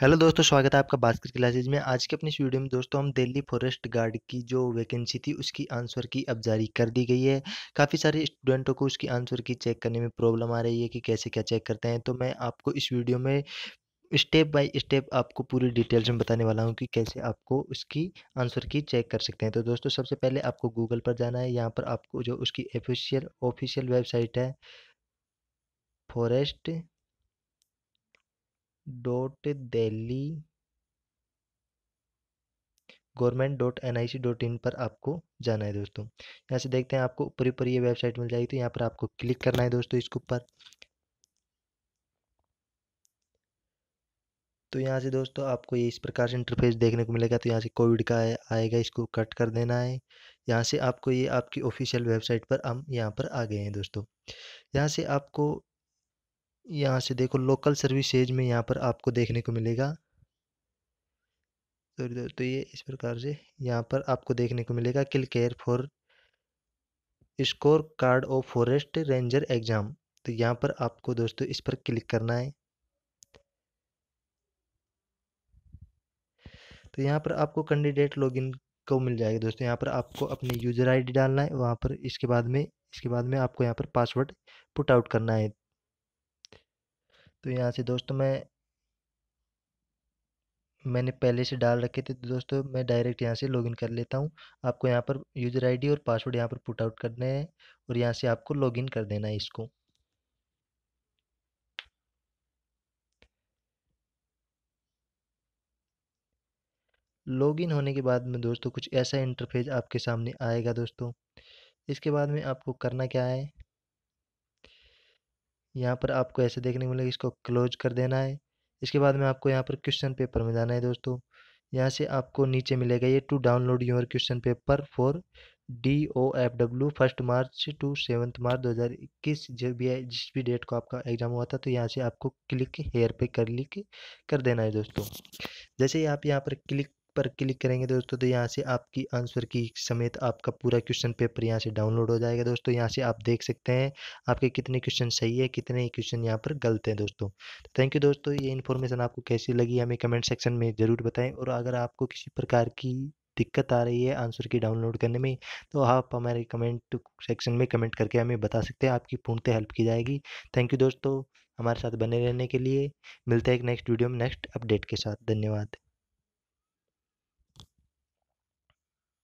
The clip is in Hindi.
हेलो दोस्तों स्वागत है आपका भास्कर क्लासेज में आज के अपने इस वीडियो में दोस्तों हम दिल्ली फॉरेस्ट गार्ड की जो वैकेंसी थी उसकी आंसर की अब जारी कर दी गई है काफ़ी सारे स्टूडेंटों को उसकी आंसर की चेक करने में प्रॉब्लम आ रही है कि कैसे क्या चेक करते हैं तो मैं आपको इस वीडियो में स्टेप बाय स्टेप आपको पूरी डिटेल्स में बताने वाला हूँ कि कैसे आपको उसकी आंसर की चेक कर सकते हैं तो दोस्तों सबसे पहले आपको गूगल पर जाना है यहाँ पर आपको जो उसकी ऑफिशियल ऑफिशियल वेबसाइट है forest dot Delhi government dot N I C dot in पर आपको जाना है दोस्तों यहाँ से देखते हैं आपको ऊपर ऊपर ये वेबसाइट मिल जाएगी तो यहाँ पर आपको क्लिक करना है दोस्तों इसके ऊपर तो यहाँ से दोस्तों आपको ये इस प्रकार से इंटरफेस देखने को मिलेगा तो यहाँ से कोविड का आएगा इसको कट कर देना है यहाँ से आपको ये आपकी ऑफिशियल वेबसाइट पर हम यहाँ पर आ गए हैं दोस्तों यहाँ से आपको यहाँ से देखो लोकल सर्विसेज में यहाँ पर आपको देखने को मिलेगा तो इधर तो ये इस प्रकार से यहाँ पर आपको देखने को मिलेगा click here for score card of forest ranger exam तो यहाँ पर आपको दोस्तों इस पर क्लिक करना है तो यहाँ पर आपको कैंडिडेट लॉगिन को मिल जाएगा दोस्तों यहाँ पर आपको अपनी यूज़र आईडी डालना है वहाँ पर इसके बाद में इसके बाद में आपको यहाँ पर पासवर्ड पुट आउट करना है तो यहाँ से दोस्तों मैं मैंने पहले से डाल रखे थे तो दोस्तों मैं डायरेक्ट यहाँ से लॉगिन कर लेता हूँ आपको यहाँ पर यूज़र आईडी और पासवर्ड यहाँ पर पुट आउट करने हैं और यहाँ से आपको लॉगिन कर देना है इसको लॉगिन होने के बाद में दोस्तों कुछ ऐसा इंटरफेस आपके सामने आएगा दोस्तों इसके बाद में आपको करना क्या है यहाँ पर आपको ऐसे देखने को मिलेगा इसको क्लोज कर देना है इसके बाद में आपको यहाँ पर क्वेश्चन पेपर में जाना है दोस्तों यहाँ से आपको नीचे मिलेगा ये to download your question paper for D O F W first March to seventh March दो हज़ार इक्कीस जब भी है जिस भी डेट को आपका एग्ज़ाम हुआ था तो यहाँ से आपको क्लिक हेयर पे कर क्लिक कर देना है दोस्तों जैसे ही आप यहाँ पर क्लिक पर क्लिक करेंगे दोस्तों तो यहाँ से आपकी आंसर की समेत आपका पूरा क्वेश्चन पेपर यहाँ से डाउनलोड हो जाएगा दोस्तों यहाँ से आप देख सकते हैं आपके कितने क्वेश्चन सही है कितने क्वेश्चन यहाँ पर गलत हैं दोस्तों थैंक तो यू दोस्तों ये इन्फॉर्मेशन आपको कैसी लगी हमें कमेंट सेक्शन में ज़रूर बताएँ और अगर आपको किसी प्रकार की दिक्कत आ रही है आंसर की डाउनलोड करने में तो आप हमारे कमेंट सेक्शन में कमेंट करके हमें बता सकते हैं आपकी पूर्णतः हेल्प की जाएगी थैंक यू दोस्तों हमारे साथ बने रहने के लिए मिलते हैं एक नेक्स्ट वीडियो में नेक्स्ट अपडेट के साथ धन्यवाद